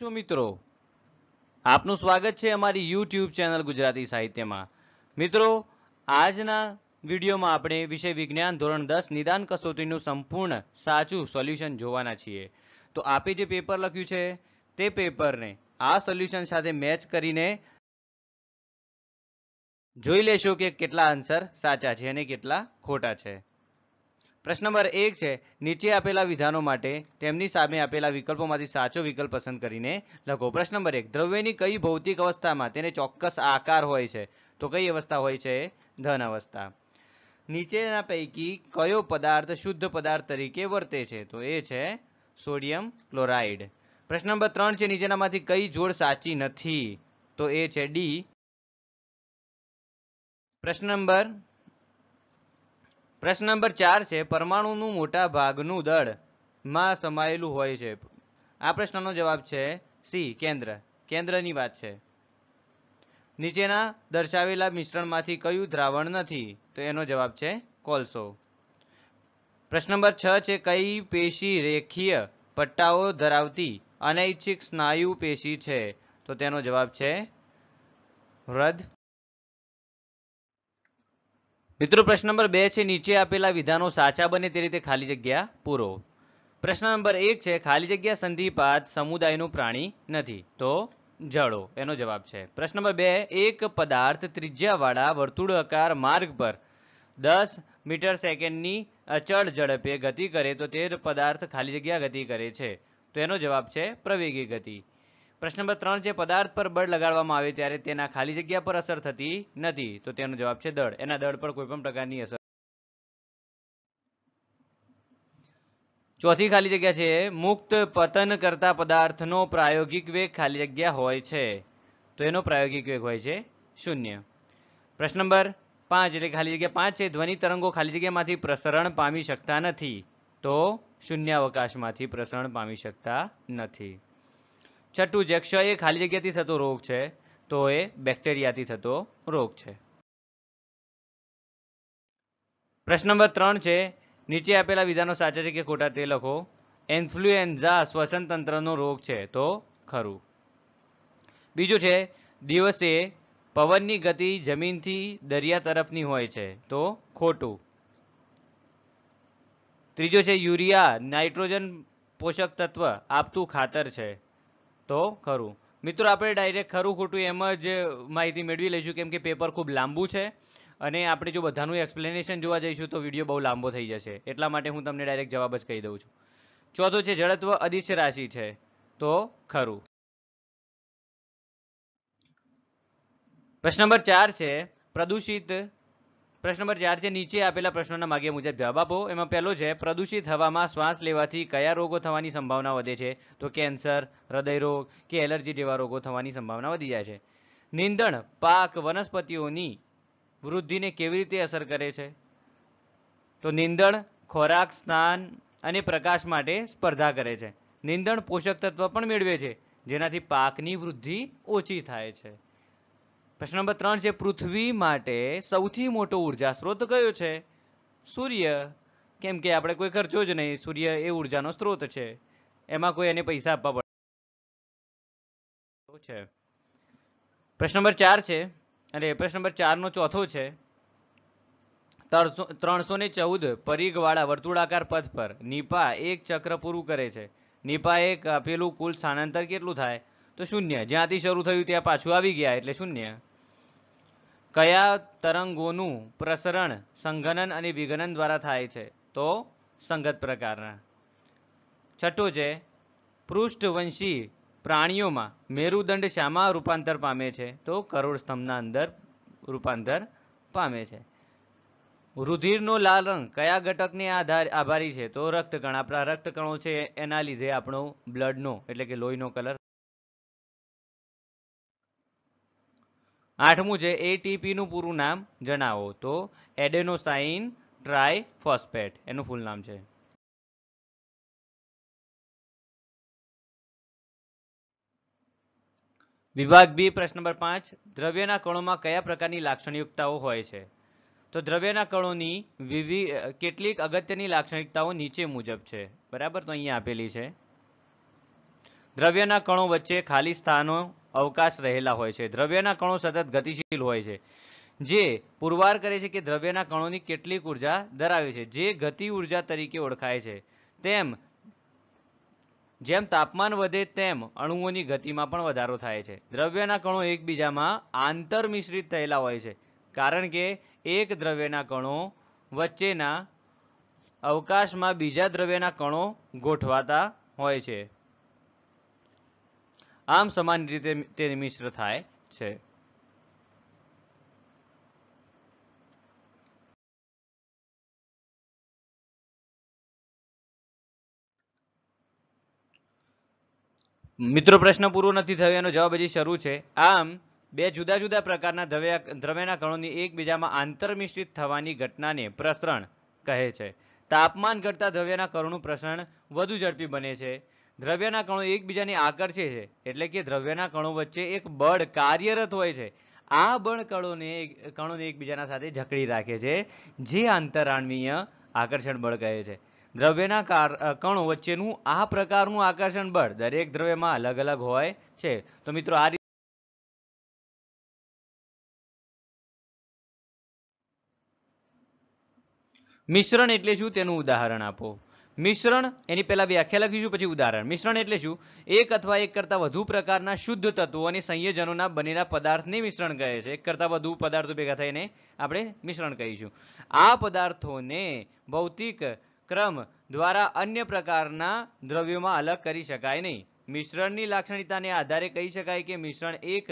છો મિત્રો આપનું સ્વાગત છે અમારી યુટ્યુબ ચેનલ ગુજરાતી સાહિત્યમાં મિત્રો આજના વિડીયોમાં આપણે વિષય વિજ્ઞાન ધોરણ દસ નિદાન કસોટીનું સંપૂર્ણ સાચું સોલ્યુશન જોવાના છીએ તો આપે જે પેપર લખ્યું છે તે પેપરને આ સોલ્યુશન સાથે મેચ કરીને જોઈ લેશો કે કેટલા આન્સર સાચા છે અને કેટલા ખોટા છે પ્રશ્ન નંબર એક છે નીચે આપેલા વિધાનો માટે તેમની સામે આપેલા વિકલ્પોમાંથી સાચો વિકલ્પ પસંદ કરીને લખો પ્રશ્ન નંબર એક દ્રવ્યની કઈ ભૌતિક અવસ્થામાં તેને ચોક્કસ આકાર હોય છે તો કઈ અવસ્થા હોય છે ધન અવસ્થા નીચેના પૈકી કયો પદાર્થ શુદ્ધ પદાર્થ તરીકે વર્તે છે તો એ છે સોડિયમ ક્લોરાઇડ પ્રશ્ન નંબર ત્રણ છે નીચેનામાંથી કઈ જોડ સાચી નથી તો એ છે ડી પ્રશ્ન નંબર પ્રશ્ન નંબર ચાર છે પરમાણુનું મોટા ભાગનું દળ માં સમાયેલું હોય છે આ પ્રશ્નનો જવાબ છે સી કેન્દ્ર કેન્દ્રની વાત છે નીચેના દર્શાવેલા મિશ્રણમાંથી કયું દ્રાવણ નથી તો એનો જવાબ છે કોલસો પ્રશ્ન નંબર છ છે કઈ પેશી રેખીય પટ્ટાઓ ધરાવતી અનૈચ્છિક સ્નાયુ પેશી છે તો તેનો જવાબ છે હૃદ મિત્રો પ્રશ્ન નંબર બે છે નીચે આપેલા વિધાનો સાચા બને તે રીતે ખાલી જગ્યા પૂરો પ્રશ્ન નંબર એક છે ખાલી જગ્યા સંધિપાત સમુદાયનું પ્રાણી નથી તો જળો એનો જવાબ છે પ્રશ્ન નંબર બે એક પદાર્થ ત્રિજ્યાવાળા વર્તુળાકાર માર્ગ પર દસ મીટર સેકન્ડની અચળ ઝડપે ગતિ કરે તો તે પદાર્થ ખાલી જગ્યા ગતિ કરે છે તો એનો જવાબ છે પ્રવેગી ગતિ પ્રશ્ન નંબર ત્રણ છે પદાર્થ પર બળ લગાડવામાં આવે ત્યારે તેના ખાલી જગ્યા પર અસર થતી નથી તો તેનો જવાબ છે દળ એના દળ પર કોઈપણ પ્રકારની અસર ચોથી ખાલી જગ્યા છે મુક્ત પતન કરતા પદાર્થનો પ્રાયોગિક વેગ ખાલી જગ્યા હોય છે તો એનો પ્રાયોગિક વેગ હોય છે શૂન્ય પ્રશ્ન નંબર પાંચ એટલે ખાલી જગ્યા પાંચ છે ધ્વનિ તરંગો ખાલી જગ્યામાંથી પ્રસરણ પામી શકતા નથી તો શૂન્યાવકાશમાંથી પ્રસરણ પામી શકતા નથી છઠ્ઠું જે એ ખાલી જગ્યાથી થતો રોગ છે તો એ બેક્ટેરિયાથી થતો રોગ છે પ્રશ્ન નંબર ત્રણ છે નીચે આપેલા વિધાનો સાચા છે કે ખોટા તે લખો ઇન્ફ્લુએન્ઝા શ્વસન તંત્રનો રોગ છે તો ખરું બીજું છે દિવસે પવનની ગતિ જમીનથી દરિયા તરફની હોય છે તો ખોટું ત્રીજો છે યુરિયા નાઇટ્રોજન પોષક તત્વ આપતું ખાતર છે તો ખરું મિત્રો આપણે ડાયરેક્ટ ખરું ખોટું એમ જ માહિતી મેળવી લઈશું કેમ કે પેપર ખૂબ લાંબુ છે અને આપણે જો બધાનું એક્સપ્લેનેશન જોવા જઈશું તો વિડીયો બહુ લાંબો થઈ જશે એટલા માટે હું તમને ડાયરેક્ટ જવાબ જ કહી દઉં છું ચોથું છે જડત્વ અદિશ્ય રાશિ છે તો ખરું પ્રશ્ન નંબર ચાર છે પ્રદૂષિત પ્રશ્ન નંબર ચાર છે નીચે આપેલા પ્રશ્નોના માગે મુજબ જવાબ આપો એમાં પહેલો છે પ્રદૂષિત હવામાં શ્વાસ લેવાથી કયા રોગો થવાની સંભાવના વધે છે તો કેન્સર હૃદયરોગ કે એલર્જી જેવા રોગો થવાની સંભાવના વધી જાય છે નિંદણ પાક વનસ્પતિઓની વૃદ્ધિને કેવી રીતે અસર કરે છે તો નિંદણ ખોરાક સ્નાન અને પ્રકાશ માટે સ્પર્ધા કરે છે નિંદણ પોષક તત્વ પણ મેળવે છે જેનાથી પાકની વૃદ્ધિ ઓછી થાય છે પ્રશ્ન નંબર ત્રણ છે પૃથ્વી માટે સૌથી મોટો ઉર્જા સ્ત્રોત કયો છે સૂર્ય કેમ કે આપણે કોઈ ખર્ચો જ નહીં સૂર્ય એ ઉર્જાનો સ્ત્રોત છે એમાં કોઈ એને પૈસા આપવા પડે છે પ્રશ્ન નંબર ચાર છે અને પ્રશ્ન નંબર ચારનો ચોથો છે ત્રણસો ને ચૌદ પરિઘવાળા વર્તુળાકાર પથ પર નિપા એક ચક્ર પૂરું કરે છે નિપા એક આપેલું કુલ સ્થાનાંતર કેટલું થાય તો શૂન્ય જ્યાંથી શરૂ થયું ત્યાં પાછું આવી ગયા એટલે શૂન્ય કયા તરંગોનું પ્રસરણ સંઘનન અને વિઘનન દ્વારા થાય છે તો સંગત પ્રકારના છઠ્ઠું છે પૃષ્ઠવંશી પ્રાણીઓમાં મેરુદંડ શામાં રૂપાંતર પામે છે તો કરોડ સ્તંભના અંદર રૂપાંતર પામે છે રુધિરનો લાલ રંગ કયા ઘટકને આધાર આભારી છે તો રક્તકણ આપણા રક્તકણો છે એના લીધે આપણો બ્લડનો એટલે કે લોહીનો કલર આઠમું છે એટીપીનું પૂરું નામ જણાવો તો એડેનોસાઇન ટ્રાય ફોસ્ફેટ એનું ફૂલ નામ છે વિભાગ બી પ્રશ્ન નંબર પાંચ દ્રવ્યના કણોમાં કયા પ્રકારની લાક્ષણિકતાઓ હોય છે તો દ્રવ્યના કણોની વિવિધ કેટલીક અગત્યની લાક્ષણિકતાઓ નીચે મુજબ છે બરાબર તો અહીંયા આપેલી છે દ્રવ્યના કણો વચ્ચે ખાલી સ્થાનો અવકાશ રહેલા હોય છે દ્રવ્યના કણો સતત ગતિશીલ હોય છે જે પુરવાર કરે છે કે દ્રવ્યના કણોની કેટલીક ઉર્જા ધરાવે છે જે ગતિ ઉર્જા તરીકે ઓળખાય છે તેમ જેમ તાપમાન વધે તેમ અણુઓની ગતિમાં પણ વધારો થાય છે દ્રવ્યના કણો એકબીજામાં આંતર મિશ્રિત થયેલા હોય છે કારણ કે એક દ્રવ્યના કણો વચ્ચેના અવકાશમાં બીજા દ્રવ્યના કણો ગોઠવાતા હોય છે આમ સમાન રીતે તે મિશ્ર થાય છે મિત્રો પ્રશ્ન પૂરો નથી થયો એનો જવાબ હજી શરૂ છે આમ બે જુદા જુદા પ્રકારના દ્રવ્ય દ્રવ્યના કણોની એકબીજામાં આંતરમિશ્રિત થવાની ઘટનાને પ્રસરણ કહે છે તાપમાન ઘટતા દ્રવ્યના કણોનું પ્રસરણ વધુ ઝડપી બને છે દ્રવ્યના કણો એકબીજાને આકર્ષે છે એટલે કે દ્રવ્યના કણો વચ્ચે એક બળ કાર્યરત હોય છે આ બળ કણોને કણોને એકબીજાના સાથે જકડી રાખે છે જે આંતરાણવીય આકર્ષણ બળ કહે છે દ્રવ્યના કણો વચ્ચેનું આ પ્રકારનું આકર્ષણ બળ દરેક દ્રવ્યમાં અલગ અલગ હોય છે તો મિત્રો આ મિશ્રણ એટલે શું તેનું ઉદાહરણ આપો મિશ્રણ એની પહેલાં વ્યાખ્યા લખીશું પછી ઉદાહરણ મિશ્રણ એટલે શું એક અથવા એક કરતાં વધુ પ્રકારના શુદ્ધ તત્વો અને સંયોજનોના બનેલા પદાર્થને મિશ્રણ કહે છે એક કરતાં વધુ પદાર્થો ભેગા થઈને આપણે મિશ્રણ કહીશું આ પદાર્થોને ભૌતિક ક્રમ દ્વારા અન્ય પ્રકારના દ્રવ્યોમાં અલગ કરી શકાય નહીં મિશ્રણની લાક્ષણિકતાને આધારે કહી શકાય કે મિશ્રણ એક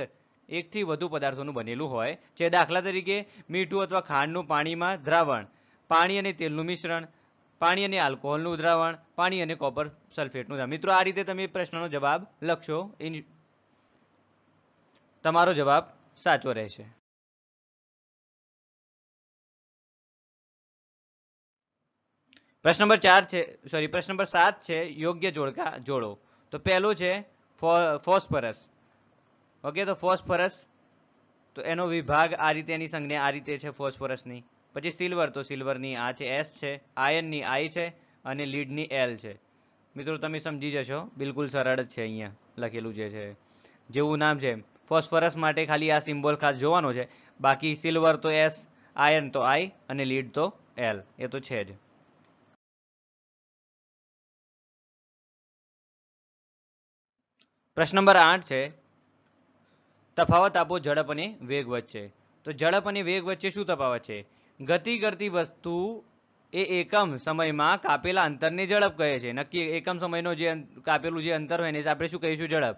એકથી વધુ પદાર્થોનું બનેલું હોય જે દાખલા તરીકે મીઠું અથવા ખાંડનું પાણીમાં દ્રાવણ પાણી અને તેલનું મિશ્રણ પાણી અને આલ્કોહોલનું ઉધરાવણ પાણી અને કોપર સલ્ફેટનું ઉદ્રાવણ મિત્રો આ રીતે તમે પ્રશ્નનો જવાબ લખશો તમારો જવાબ સાચો રહેશે પ્રશ્ન નંબર ચાર છે સોરી પ્રશ્ન નંબર સાત છે યોગ્ય જોડકા જોડો તો પહેલો છે ફોસ્ફરસ ઓકે તો ફોસ્ફરસ તો એનો વિભાગ આ રીતે એની સંજ્ઞા આ રીતે છે ફોસ્ફરસની પછી સિલ્વર તો સિલ્વરની આ છે એસ છે આયનની આઈ છે અને લીડની એલ છે મિત્રો તમે સમજી જશો બિલકુલ સરળ જ છે અહીંયા લખેલું જે છે જેવું નામ છે ફોસ્ફરસ માટે ખાલી આ સિમ્બોલ ખાસ જોવાનો છે બાકી સિલ્વર તો એસ આયન તો આઈ અને લીડ તો એલ એ તો છે જ પ્રશ્ન નંબર આઠ છે તફાવત આપો ઝડપ અને વેગ વચ્ચે તો ઝડપ અને વેગ વચ્ચે શું તફાવત છે ગતિ કરતી વસ્તુ એ એકમ સમયમાં કાપેલા અંતરને ઝડપ કહે છે નક્કી એકમ સમયનો જે કાપેલું જે અંતર હોય એને આપણે શું કહીશું ઝડપ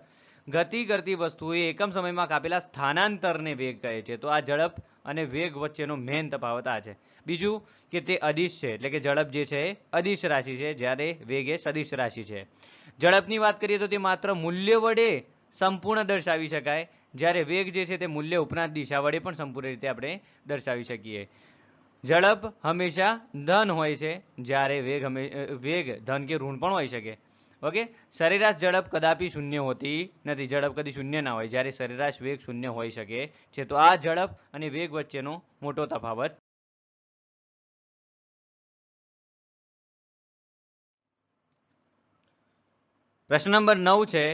ગતિ કરતી વસ્તુ એ એકમ સમયમાં કાપેલા સ્થાનાંતરને વેગ કહે છે તો આ ઝડપ અને વેગ વચ્ચેનો મેન તફાવત આ છે બીજું કે તે અદિશ છે એટલે કે ઝડપ જે છે અદિશ રાશિ છે જ્યારે વેગ એ સદિશ રાશિ છે ઝડપની વાત કરીએ તો તે માત્ર મૂલ્ય વડે સંપૂર્ણ દર્શાવી શકાય જ્યારે વેગ જે છે તે મૂલ્ય ઉપરાંત દિશા વડે પણ સંપૂર્ણ રીતે આપણે દર્શાવી શકીએ ઝડપ હંમેશા ધન હોય છે જ્યારે વેગ વેગ ધન કે ઋણ પણ હોઈ શકે ઓકે સરેરાશ ઝડપ કદાપી શૂન્ય હોતી નથી ઝડપ કદી શૂન્ય ના હોય જ્યારે સરેરાશ વેગ શૂન્ય હોઈ શકે છે તો આ ઝડપ અને વેગ વચ્ચેનો મોટો તફાવત પ્રશ્ન નંબર નવ છે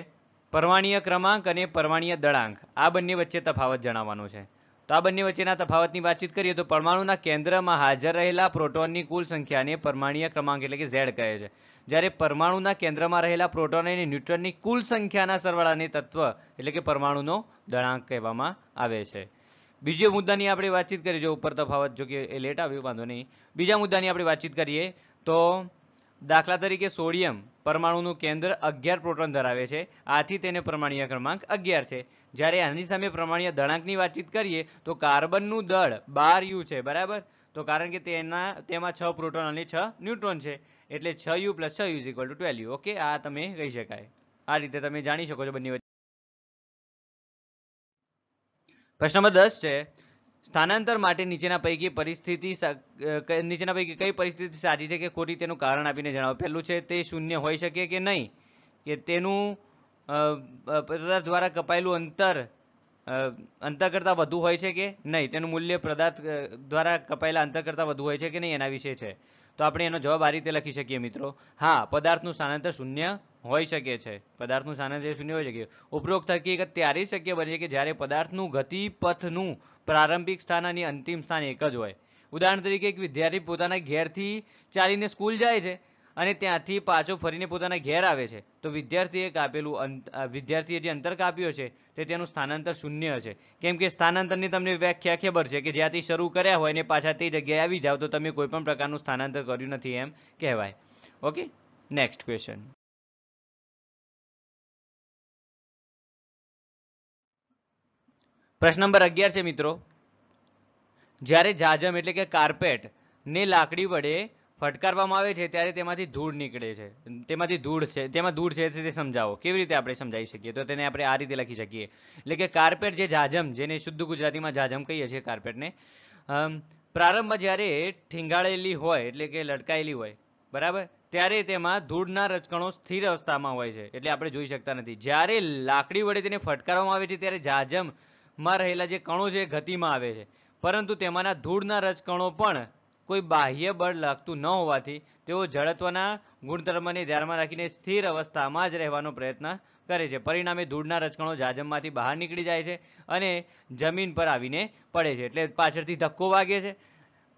પરમાણીય ક્રમાંક અને પરમાણીય દળાંક આ બંને વચ્ચે તફાવત જણાવવાનો છે તો આ બંને વચ્ચેના તફાવતની વાતચીત કરીએ તો પરમાણુના કેન્દ્રમાં હાજર રહેલા પ્રોટોનની કુલ સંખ્યાને પરમાણીય ક્રમાંક એટલે કે ઝેડ કહે છે જ્યારે પરમાણુના કેન્દ્રમાં રહેલા પ્રોટોન અને ન્યુટ્રોનની કુલ સંખ્યાના સરવાળાને તત્વ એટલે કે પરમાણુનો દળાંક કહેવામાં આવે છે બીજે મુદ્દાની આપણે વાતચીત કરીએ જો ઉપર તફાવત જો કે એ લેટ આવ્યું વાંધો નહીં બીજા મુદ્દાની આપણે વાતચીત કરીએ તો દાખલા તરીકે સોડિયમ પરમાણુનું કેન્દ્ર અગિયાર પ્રોટોન ધરાવે છે આથી તેને પરમાણ્ય ક્રમાંક અગિયાર છે જ્યારે આની સામે પરમાણ્ય દળાંકની વાતચીત કરીએ તો કાર્બનનું દળ બાર યુ છે બરાબર તો કારણ કે તેના તેમાં છ પ્રોટોન અને છ ન્યુટ્રોન છે એટલે છ યુ પ્લસ છ u's equal to twelve u okay આ તમે કહી શકાય આ રીતે તમે જાણી શકો છો બંને પ્રશ્ન નંબર દસ છે સ્થાનાંતર માટે નીચેના પૈકી પરિસ્થિતિ નીચેના પૈકી કઈ પરિસ્થિતિ સાચી છે કે ખોટી તેનું કારણ આપીને જણાવો પહેલું છે તે શૂન્ય હોઈ શકે કે નહીં કે તેનું પદાર્થ દ્વારા કપાયેલું અંતર અંતર કરતાં વધુ હોય છે કે નહીં તેનું મૂલ્ય પદાર્થ દ્વારા કપાયેલા અંતર કરતાં વધુ હોય છે કે નહીં એના વિશે છે તો આપણે એનો જવાબ આ રીતે લખી શકીએ મિત્રો હા પદાર્થનું સ્થાનાંતર શૂન્ય હોઈ શકે છે પદાર્થનું સ્થાનાંતર શૂન્ય હોઈ શકે ઉપરોક્ત હકીકત ત્યારે શક્ય બને કે જ્યારે પદાર્થનું ગતિપથનું પ્રારંભિક સ્થાન અને અંતિમ સ્થાન એક જ હોય ઉદાહરણ તરીકે એક વિદ્યાર્થી પોતાના ઘેરથી ચાલીને સ્કૂલ જાય છે અને ત્યાંથી પાછો ફરીને પોતાના ઘેર આવે છે તો વિદ્યાર્થીએ કાપેલું વિદ્યાર્થીએ જે અંતર કાપ્યો છે તે તેનું સ્થાનાંતર શૂન્ય છે કેમ કે સ્થાનાંતરની તમને વ્યાખ્યા ખબર છે કે જ્યાંથી શરૂ કર્યા હોય અને પાછા તે જગ્યાએ આવી જાઓ તો તમે કોઈપણ પ્રકારનું સ્થાનાંતર કર્યું નથી એમ કહેવાય ઓકે નેક્સ્ટ ક્વેશ્ચન પ્રશ્ન નંબર અગિયાર છે મિત્રો જ્યારે જાજમ એટલે કે કાર્પેટ ને લાકડી વડે ફટકારવામાં આવે છે ત્યારે તેમાંથી ધૂળ નીકળે છે તેમાંથી ધૂળ છે તેમાં ધૂળ છે તે સમજાવો કેવી રીતે આપણે સમજાવી શકીએ તો તેને આપણે આ રીતે લખી શકીએ એટલે કે કાર્પેટ જે જાજમ જેને શુદ્ધ ગુજરાતીમાં જાજમ કહીએ છીએ કાર્પેટને પ્રારંભમાં જ્યારે ઠીંગાળેલી હોય એટલે કે લટકાયેલી હોય બરાબર ત્યારે તેમાં ધૂળના રચકણો સ્થિર અવસ્થામાં હોય છે એટલે આપણે જોઈ શકતા નથી જ્યારે લાકડી વડે તેને ફટકારવામાં આવે છે ત્યારે જાજમમાં રહેલા જે કણો છે ગતિમાં આવે છે પરંતુ તેમાંના ધૂળના રચકણો પણ કોઈ બાહ્ય બળ લાગતું ન હોવાથી તેઓ જડત્વના ગુણધર્મને ધ્યાનમાં રાખીને સ્થિર અવસ્થામાં જ રહેવાનો પ્રયત્ન કરે છે પરિણામે ધૂળના રજકણો જાજમમાંથી બહાર નીકળી જાય છે અને જમીન પર આવીને પડે છે એટલે પાછળથી ધક્કો વાગે છે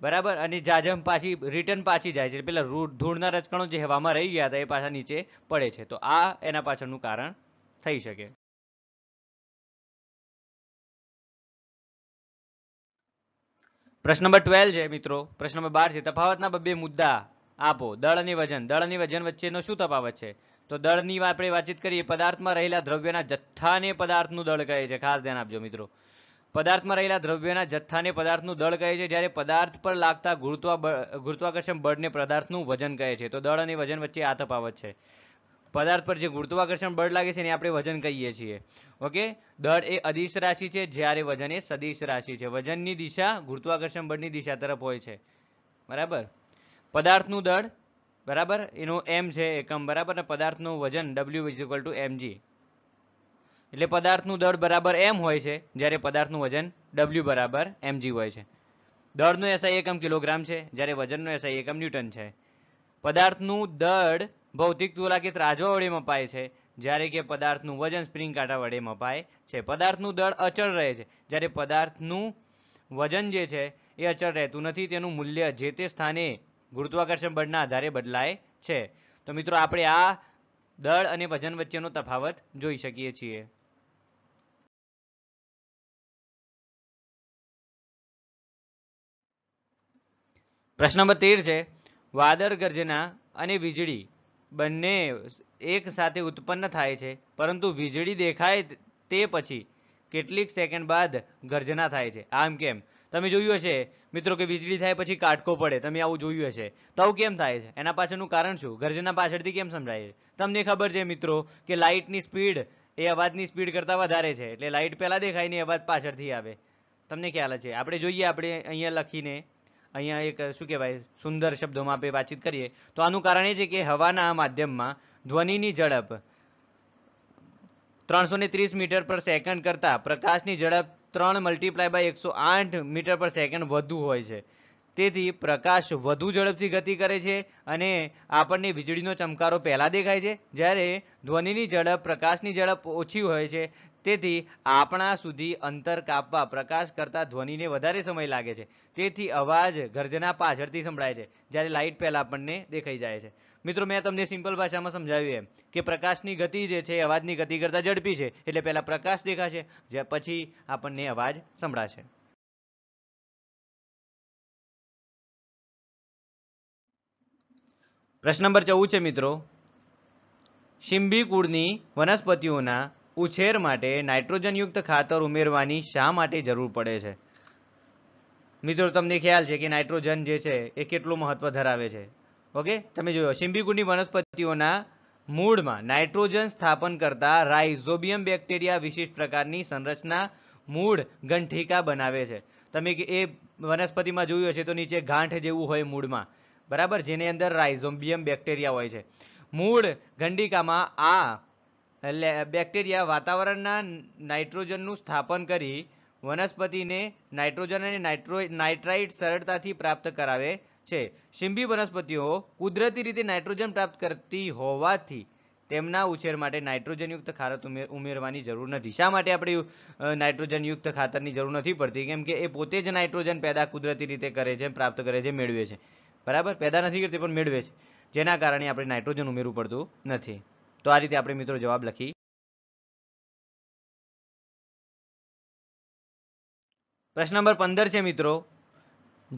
બરાબર અને જાજમ પાછી રિટર્ન પાછી જાય છે પેલા ધૂળના રચકણો જે હવામાં રહી ગયા હતા એ પાછા નીચે પડે છે તો આ એના પાછળનું કારણ થઈ શકે પ્રશ્ન નંબર ટ્વેલ્વ છે મિત્રો પ્રશ્ન નંબર બાર છે તફાવતના બે મુદ્દા આપો દળ અને વજન દળ અને વજન વચ્ચેનો શું તફાવત છે તો દળની આપણે વાતચીત કરીએ પદાર્થમાં રહેલા દ્રવ્યના જથ્થાને પદાર્થનું દળ કહે છે ખાસ ધ્યાન આપજો મિત્રો પદાર્થમાં રહેલા દ્રવ્યના જથ્થાને પદાર્થનું દળ કહે છે જ્યારે પદાર્થ પર લાગતા ગુરુત્વા ગુરુત્વાકર્ષણ બળને પદાર્થનું વજન કહે છે તો દળ અને વજન વચ્ચે આ તફાવત છે પદાર્થ પર જે ગુરુત્વાકર્ષણ બળ લાગે છે એને આપણે વજન કહીએ છીએ ઓકે દળ એ અદિશ રાશિ છે જ્યારે વજન એ સદિશ રાશિ છે વજનની દિશા ગુરુત્વાકર્ષણ બળની દિશા તરફ હોય છે બરાબર પદાર્થનું દળ બરાબર એનું એમ છે એકમ બરાબર અને પદાર્થનું વજન ડબલ્યુ ઇઝ ટુ એમજી એટલે પદાર્થનું દળ બરાબર એમ હોય છે જ્યારે પદાર્થનું વજન ડબલ્યુ બરાબર એમજી હોય છે દળનો એસઆઈ એકમ કિલોગ્રામ છે જ્યારે વજનનો એસઆઈ એકમ ન્યૂટન છે પદાર્થનું દળ ભૌતિક તુલાકીત રાજવા વડે મપાય છે જ્યારે કે પદાર્થનું વજન સ્પ્રિંગ કાંટા વડે મપાય છે પદાર્થનું દળ અચળ રહે છે જ્યારે પદાર્થનું વજન જે છે એ અચળ રહેતું નથી તેનું મૂલ્ય જે તે સ્થાને ગુરુત્વાકર્ષણ બળના આધારે બદલાય છે તો મિત્રો આપણે આ દળ અને વજન વચ્ચેનો તફાવત જોઈ શકીએ છીએ પ્રશ્ન નંબર તેર છે વાદળ ગર્જના અને વીજળી બંને એક સાથે ઉત્પન્ન થાય છે પરંતુ વીજળી દેખાય તે પછી કેટલીક સેકન્ડ બાદ ગર્જના થાય છે આમ કેમ તમે જોયું હશે મિત્રો કે વીજળી થાય પછી કાટકો પડે તમે આવું જોયું હશે તો આવું કેમ થાય છે એના પાછળનું કારણ શું ગર્જના પાછળથી કેમ સમજાય છે તમને ખબર છે મિત્રો કે લાઇટની સ્પીડ એ અવાજની સ્પીડ કરતાં વધારે છે એટલે લાઇટ પહેલાં દેખાય ને અવાજ પાછળથી આવે તમને ખ્યાલ છે આપણે જોઈએ આપણે અહીંયા લખીને અહીંયા એક શું કહેવાય સુંદર શબ્દોમાં આપણે વાતચીત કરીએ તો આનું કારણ એ છે કે હવાના માધ્યમમાં ધ્વનિની ઝડપ ત્રણસો ને ત્રીસ મીટર પર સેકન્ડ કરતાં પ્રકાશની ઝડપ ત્રણ મલ્ટીપ્લાય બાય એકસો આઠ મીટર પર સેકન્ડ વધુ હોય છે તેથી પ્રકાશ વધુ ઝડપથી ગતિ કરે છે અને આપણને વીજળીનો ચમકારો પહેલાં દેખાય છે જ્યારે ધ્વનિની ઝડપ પ્રકાશની ઝડપ ઓછી હોય છે તેથી આપણા સુધી અંતર કાપવા પ્રકાશ કરતાં ધ્વનિને વધારે સમય લાગે છે તેથી અવાજ ગર્જના પાછળથી સંભળાય છે જ્યારે લાઇટ પહેલાં આપણને દેખાઈ જાય છે મિત્રો મેં તમને સિમ્પલ ભાષામાં સમજાવ્યું એમ કે પ્રકાશની ગતિ જે છે અવાજની ગતિ કરતાં ઝડપી છે એટલે પહેલાં પ્રકાશ દેખાશે જે પછી આપણને અવાજ સંભળાશે પ્રશ્ન નંબર ચૌદ છે મિત્રો શિંભી કુળની વનસ્પતિઓના ઉછેર માટે નાઇટ્રોજનયુક્ત ખાતર ઉમેરવાની શા માટે જરૂર પડે છે મિત્રો તમને ખ્યાલ છે કે નાઇટ્રોજન જે છે એ કેટલું મહત્વ ધરાવે છે ઓકે તમે જોયો શિંભીકુળની વનસ્પતિઓના મૂળમાં નાઇટ્રોજન સ્થાપન કરતા રાઇઝોબિયમ બેક્ટેરિયા વિશિષ્ટ પ્રકારની સંરચના મૂળ ગંઠિકા બનાવે છે તમે એ વનસ્પતિમાં જોયું હશે તો નીચે ગાંઠ જેવું હોય મૂળમાં બરાબર જેની અંદર રાઇઝોમ્બિયમ બેક્ટેરિયા હોય છે મૂળ ગંડિકામાં આ બેક્ટેરિયા વાતાવરણના નાઇટ્રોજનનું સ્થાપન કરી વનસ્પતિને નાઇટ્રોજન અને નાઇટ્રો નાઇટ્રાઇટ સરળતાથી પ્રાપ્ત કરાવે છે શિંભી વનસ્પતિઓ કુદરતી રીતે નાઇટ્રોજન પ્રાપ્ત કરતી હોવાથી તેમના ઉછેર માટે નાઇટ્રોજનયુક્ત ખાતર ઉમેરવાની જરૂર નથી શા માટે આપણે નાઇટ્રોજનયુક્ત ખાતરની જરૂર નથી પડતી કેમ કે એ પોતે જ નાઇટ્રોજન પેદા કુદરતી રીતે કરે છે પ્રાપ્ત કરે છે મેળવે છે બરાબર પેદા નથી કરતી પણ મેળવે છે જેના કારણે આપણે નાઇટ્રોજન ઉમેરવું પડતું નથી તો આ રીતે આપણે મિત્રો જવાબ લખી પ્રશ્ન નંબર પંદર છે મિત્રો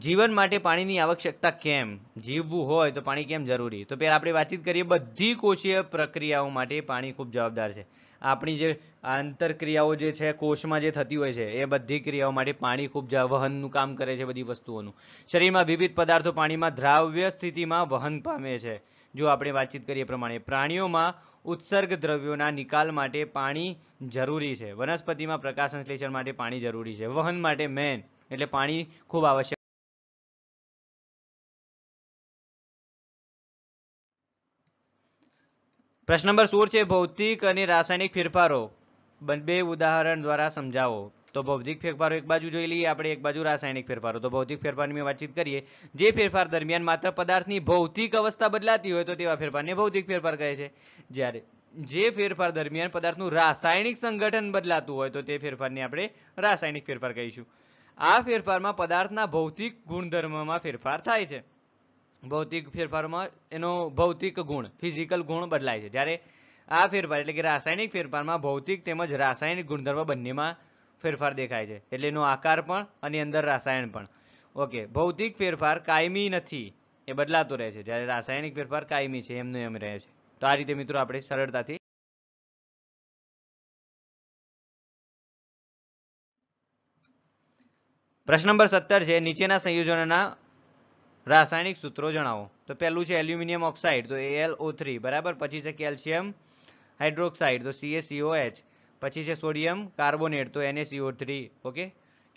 જીવન માટે પાણીની આવશ્યકતા કેમ જીવવું હોય તો પાણી કેમ જરૂરી તો પહેલાં આપણે વાતચીત કરીએ બધી કોષીય પ્રક્રિયાઓ માટે પાણી ખૂબ જવાબદાર છે આપણી જે આંતરક્રિયાઓ જે છે કોષમાં જે થતી હોય છે એ બધી ક્રિયાઓ માટે પાણી ખૂબ વહનનું કામ કરે છે બધી વસ્તુઓનું શરીરમાં વિવિધ પદાર્થો પાણીમાં દ્રાવ્ય સ્થિતિમાં વહન પામે છે જો આપણે વાતચીત કરીએ પ્રમાણે પ્રાણીઓમાં ઉત્સર્ગ દ્રવ્યોના નિકાલ માટે પાણી જરૂરી છે વનસ્પતિમાં પ્રકાશ સંશ્લેષણ માટે પાણી જરૂરી છે વહન માટે મેન એટલે પાણી ખૂબ આવશ્યક પ્રશ્ન નંબર સોળ છે ભૌતિક અને રાસાયણિક ફેરફારો બે ઉદાહરણ દ્વારા સમજાવો તો ભૌતિક ફેરફારો એક બાજુ જોઈ લઈએ આપણે એક બાજુ રાસાયણિક ફેરફારો તો ભૌતિક ફેરફારની વાતચીત કરીએ જે ફેરફાર દરમિયાન માત્ર પદાર્થની ભૌતિક અવસ્થા બદલાતી હોય તો તેવા ફેરફારને ભૌતિક ફેરફાર કહે છે જ્યારે જે ફેરફાર દરમિયાન પદાર્થનું રાસાયણિક સંગઠન બદલાતું હોય તો તે ફેરફારને આપણે રાસાયણિક ફેરફાર કહીશું આ ફેરફારમાં પદાર્થના ભૌતિક ગુણધર્મમાં ફેરફાર થાય છે ભૌતિક ફેરફારોમાં એનો ભૌતિક ગુણ ફિઝિકલ ગુણ બદલાય છે જ્યારે આ ફેરફાર એટલે કે રાસાયણિક ફેરફારમાં ભૌતિક તેમજ રાસાયણિક ગુણધર્મ બંનેમાં ફેરફાર દેખાય છે એટલે એનો આકાર પણ અને અંદર રાસાયણ પણ ઓકે ભૌતિક ફેરફાર કાયમી નથી એ બદલાતો રહે છે જ્યારે રાસાયણિક ફેરફાર કાયમી છે એમનું એમ રહે છે તો આ રીતે મિત્રો આપણે સરળતાથી પ્રશ્ન નંબર સત્તર છે નીચેના સંયોજનોના રાસાયણિક સૂત્રો જણાવો તો પહેલું છે એલ્યુમિનિયમ ઓક્સાઇડ તો એલ ઓ થ્રી બરાબર પછી છે કેલ્શિયમ હાઇડ્રોક્સાઇડ તો સીએસીઓ એચ પછી છે સોડિયમ કાર્બોનેટ તો એનએસીઓ થ્રી ઓકે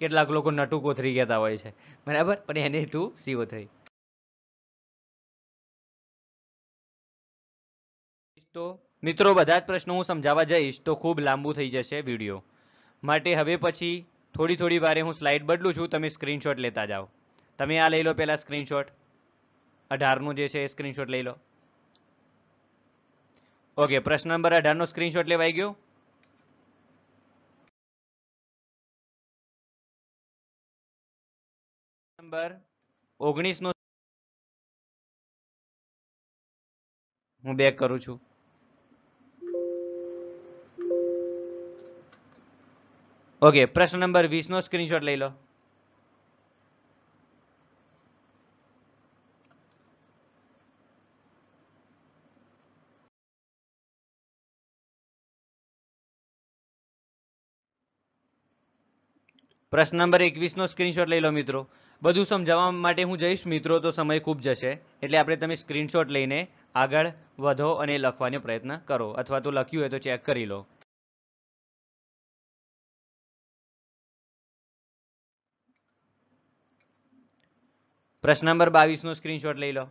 કેટલાક લોકો નટુકો થ્રી કહેતા હોય છે બરાબર પણ એને ટુ સીઓ થ્રી તો મિત્રો બધા જ પ્રશ્નો હું સમજાવવા જઈશ તો ખૂબ લાંબુ થઈ જશે વિડીયો માટે હવે પછી થોડી થોડી વારે હું સ્લાઇડ બદલું છું તમે સ્ક્રીનશોટ લેતા જાઓ તમે આ લઈ લો પેલા સ્ક્રીનશોટ અઢારનું જે છે એ સ્ક્રીનશોટ લઈ લો ઓકે પ્રશ્ન નંબર અઢારનો સ્ક્રીનશોટ લેવાઈ ગયો નંબર ઓગણીસનો હું બેક કરું છું ઓકે પ્રશ્ન નંબર વીસનો સ્ક્રીનશોટ લઈ લો પ્રશ્ન નંબર એકવીસનો સ્ક્રીનશોટ લઈ લો મિત્રો બધું સમજાવવા માટે હું જઈશ મિત્રો તો સમય ખૂબ જશે એટલે આપણે તમે સ્ક્રીનશોટ લઈને આગળ વધો અને લખવાનો પ્રયત્ન કરો અથવા તો લખ્યું હોય તો ચેક કરી લો પ્રશ્ન નંબર બાવીસનો સ્ક્રીનશોટ લઈ લો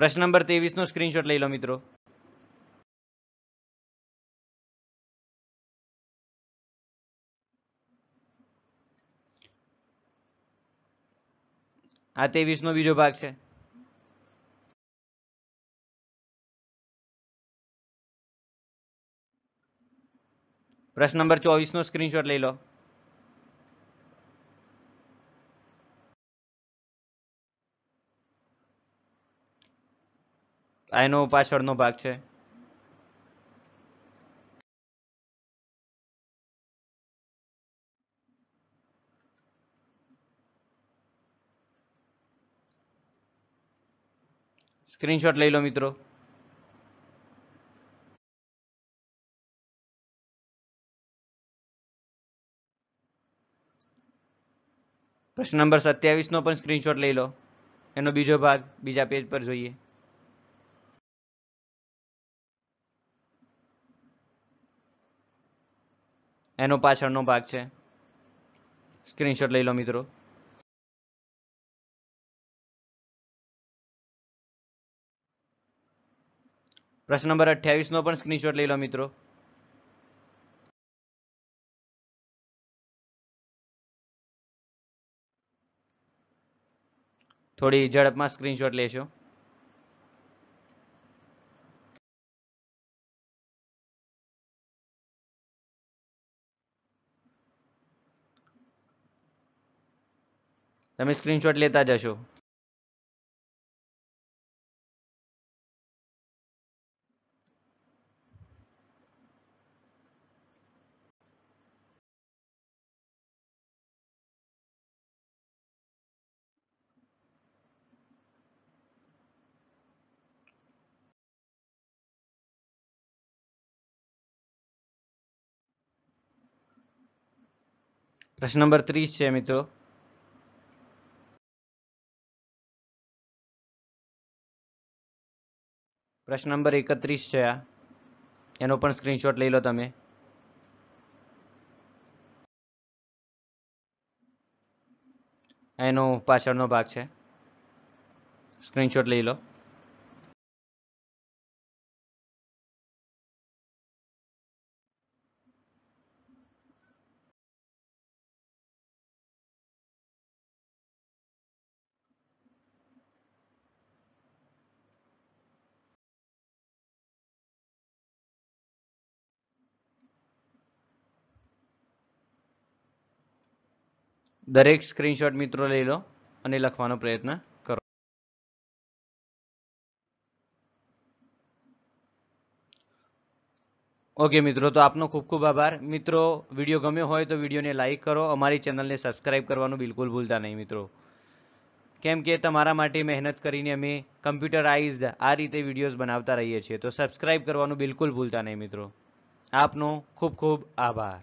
પ્રશ્ન નંબર ત્રેવીસનો સ્ક્રીનશોટ લઈ લો મિત્રો આ ત્રેવીસનો બીજો ભાગ છે પ્રશ્ન નંબર ચોવીસનો સ્ક્રીનશોટ લઈ લો આ એનો પાછળનો ભાગ છે સ્ક્રીનશોટ લઈ લો મિત્રો પ્રશ્ન નંબર સત્યાવીસ નો પણ સ્ક્રીનશોટ લઈ લો એનો બીજો ભાગ બીજા પેજ પર જોઈએ એનો પાછળનો ભાગ છે સ્ક્રીનશોટ લઈ લો મિત્રો પ્રશ્ન નંબર અઠ્યાવીસનો પણ સ્ક્રીનશોટ લઈ લો મિત્રો થોડી ઝડપમાં સ્ક્રીનશોટ લેશો તમે સ્ક્રીનશોટ લેતા જશો પ્રશ્ન નંબર ત્રીસ છે મિત્રો પ્રશ્ન નંબર એકત્રીસ છે આ એનો પણ સ્ક્રીનશોટ લઈ લો તમે એનો પાછળનો ભાગ છે સ્ક્રીનશોટ લઈ લો દરેક સ્ક્રીનશોટ મિત્રો લઈ લો અને લખવાનો પ્રયત્ન કરો ઓકે મિત્રો તો આપનો ખૂબ ખૂબ આભાર મિત્રો વિડીયો ગમ્યો હોય તો વિડીયોને લાઇક કરો અમારી ચેનલને સબસ્ક્રાઇબ કરવાનું બિલકુલ ભૂલતા નહીં મિત્રો કેમ કે તમારા માટે મહેનત કરીને અમે કમ્પ્યુટરાઇઝ આ રીતે વિડીયોઝ બનાવતા રહીએ છીએ તો સબસ્ક્રાઇબ કરવાનું બિલકુલ ભૂલતા નહીં મિત્રો આપનો ખૂબ ખૂબ આભાર